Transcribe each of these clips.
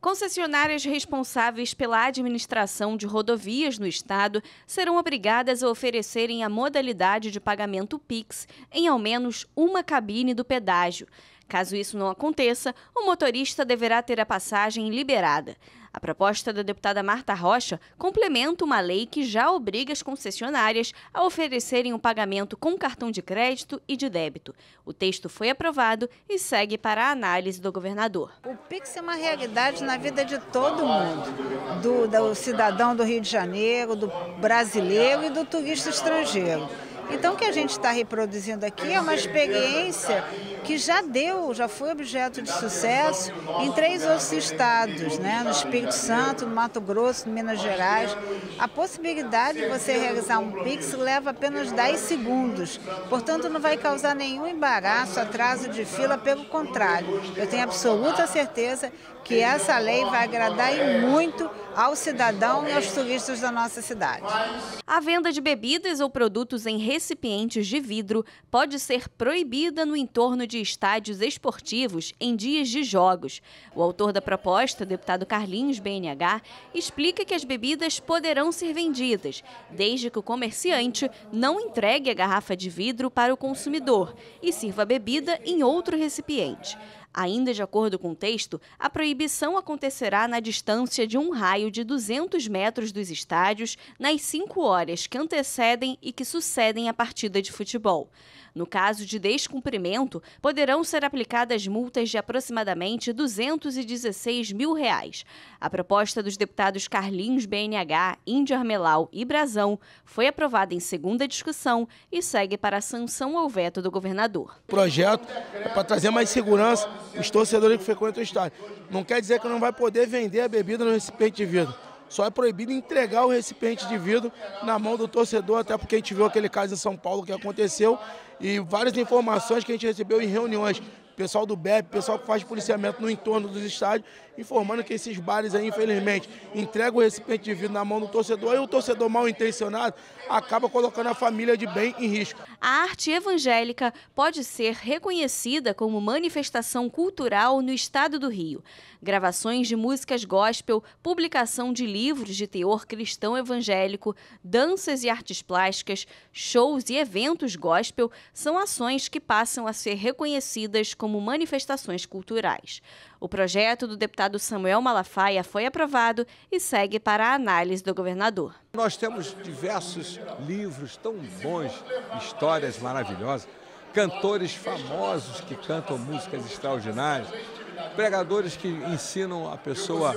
Concessionárias responsáveis pela administração de rodovias no estado serão obrigadas a oferecerem a modalidade de pagamento PIX em ao menos uma cabine do pedágio. Caso isso não aconteça, o motorista deverá ter a passagem liberada. A proposta da deputada Marta Rocha complementa uma lei que já obriga as concessionárias a oferecerem o um pagamento com cartão de crédito e de débito. O texto foi aprovado e segue para a análise do governador. O Pix é uma realidade na vida de todo mundo, do, do cidadão do Rio de Janeiro, do brasileiro e do turista estrangeiro. Então, o que a gente está reproduzindo aqui é uma experiência que já deu, já foi objeto de sucesso em três outros estados, né? no Espírito Santo, no Mato Grosso, no Minas Gerais. A possibilidade de você realizar um Pix leva apenas 10 segundos, portanto não vai causar nenhum embaraço, atraso de fila, pelo contrário. Eu tenho absoluta certeza que essa lei vai agradar e muito ao cidadão e aos turistas da nossa cidade. A venda de bebidas ou produtos em recipientes de vidro pode ser proibida no entorno de de estádios esportivos em dias de jogos. O autor da proposta, deputado Carlinhos BNH, explica que as bebidas poderão ser vendidas, desde que o comerciante não entregue a garrafa de vidro para o consumidor e sirva a bebida em outro recipiente. Ainda de acordo com o texto, a proibição acontecerá na distância de um raio de 200 metros dos estádios nas cinco horas que antecedem e que sucedem a partida de futebol. No caso de descumprimento, poderão ser aplicadas multas de aproximadamente R$ 216 mil. Reais. A proposta dos deputados Carlinhos BNH, Índio Armelau e Brazão foi aprovada em segunda discussão e segue para a sanção ao veto do governador. O projeto é para trazer mais segurança os torcedores que frequentam o estádio. Não quer dizer que não vai poder vender a bebida no recipiente de vidro só é proibido entregar o recipiente de vidro na mão do torcedor, até porque a gente viu aquele caso em São Paulo que aconteceu e várias informações que a gente recebeu em reuniões pessoal do BEP, pessoal que faz policiamento no entorno dos estádios, informando que esses bares aí, infelizmente, entregam o recipiente de vidro na mão do torcedor e o torcedor mal intencionado acaba colocando a família de bem em risco. A arte evangélica pode ser reconhecida como manifestação cultural no estado do Rio. Gravações de músicas gospel, publicação de livros de teor cristão evangélico, danças e artes plásticas, shows e eventos gospel são ações que passam a ser reconhecidas como manifestações culturais. O projeto do deputado Samuel Malafaia foi aprovado e segue para a análise do governador. Nós temos diversos livros tão bons, histórias maravilhosas, cantores famosos que cantam músicas extraordinárias, pregadores que ensinam a pessoa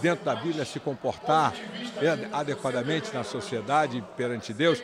dentro da Bíblia a se comportar é, adequadamente na sociedade perante Deus.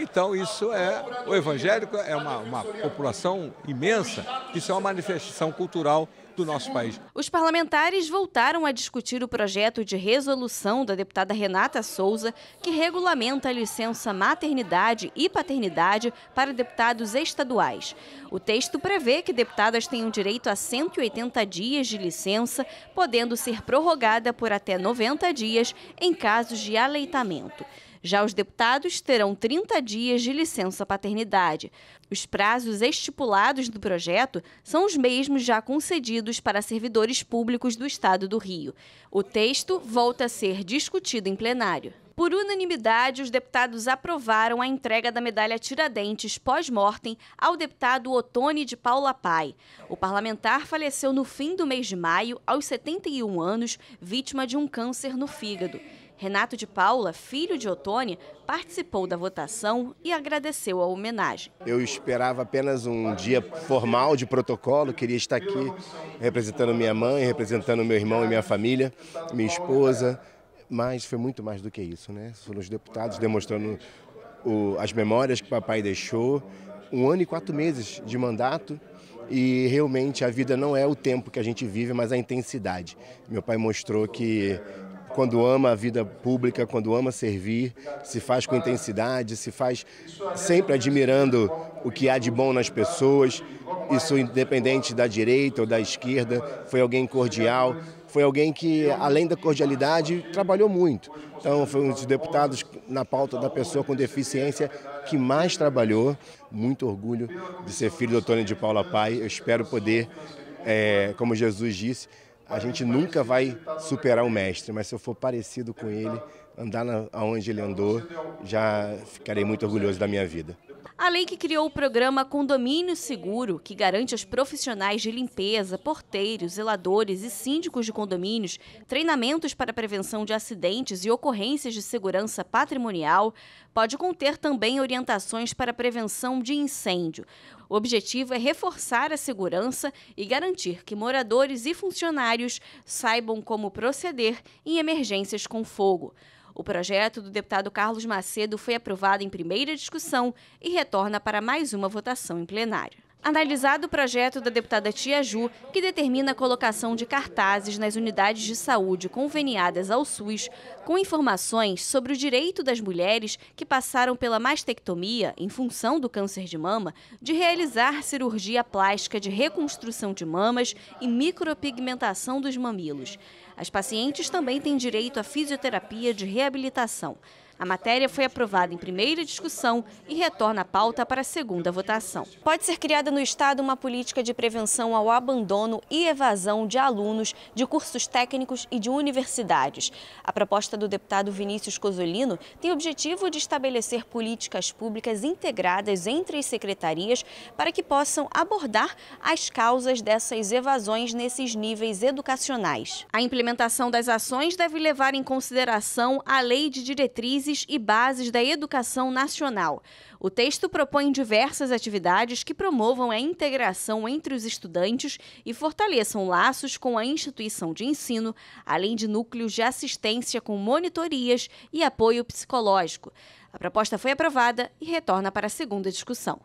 Então, isso é. O evangélico é uma, uma população imensa, isso é uma manifestação cultural do nosso país. Os parlamentares voltaram a discutir o projeto de resolução da deputada Renata Souza, que regulamenta a licença maternidade e paternidade para deputados estaduais. O texto prevê que deputadas tenham direito a 180 dias de licença, podendo ser prorrogada por até 90 dias em casos de aleitamento. Já os deputados terão 30 dias de licença paternidade. Os prazos estipulados no projeto são os mesmos já concedidos para servidores públicos do Estado do Rio. O texto volta a ser discutido em plenário. Por unanimidade, os deputados aprovaram a entrega da medalha Tiradentes pós-mortem ao deputado Otone de Paula Pai. O parlamentar faleceu no fim do mês de maio, aos 71 anos, vítima de um câncer no fígado. Renato de Paula, filho de Otone, participou da votação e agradeceu a homenagem. Eu esperava apenas um dia formal de protocolo, queria estar aqui representando minha mãe, representando meu irmão e minha família, minha esposa, mas foi muito mais do que isso, né? Foram os deputados demonstrando o, as memórias que papai deixou, um ano e quatro meses de mandato e realmente a vida não é o tempo que a gente vive, mas a intensidade. Meu pai mostrou que quando ama a vida pública, quando ama servir, se faz com intensidade, se faz sempre admirando o que há de bom nas pessoas. Isso independente da direita ou da esquerda, foi alguém cordial, foi alguém que, além da cordialidade, trabalhou muito. Então, foi um dos deputados na pauta da pessoa com deficiência que mais trabalhou. Muito orgulho de ser filho do Antônio de Paula Pai. Eu espero poder, é, como Jesus disse, a gente nunca vai superar o mestre, mas se eu for parecido com ele, andar na, aonde ele andou, já ficarei muito orgulhoso da minha vida. A lei que criou o programa Condomínio Seguro, que garante aos profissionais de limpeza, porteiros, zeladores e síndicos de condomínios treinamentos para prevenção de acidentes e ocorrências de segurança patrimonial, pode conter também orientações para prevenção de incêndio. O objetivo é reforçar a segurança e garantir que moradores e funcionários saibam como proceder em emergências com fogo. O projeto do deputado Carlos Macedo foi aprovado em primeira discussão e retorna para mais uma votação em plenário. Analisado o projeto da deputada Tia Ju, que determina a colocação de cartazes nas unidades de saúde conveniadas ao SUS, com informações sobre o direito das mulheres que passaram pela mastectomia em função do câncer de mama de realizar cirurgia plástica de reconstrução de mamas e micropigmentação dos mamilos. As pacientes também têm direito à fisioterapia de reabilitação. A matéria foi aprovada em primeira discussão e retorna à pauta para a segunda votação. Pode ser criada no Estado uma política de prevenção ao abandono e evasão de alunos de cursos técnicos e de universidades. A proposta do deputado Vinícius Cosolino tem o objetivo de estabelecer políticas públicas integradas entre as secretarias para que possam abordar as causas dessas evasões nesses níveis educacionais. A implementação das ações deve levar em consideração a lei de diretrizes e bases da educação nacional. O texto propõe diversas atividades que promovam a integração entre os estudantes e fortaleçam laços com a instituição de ensino, além de núcleos de assistência com monitorias e apoio psicológico. A proposta foi aprovada e retorna para a segunda discussão.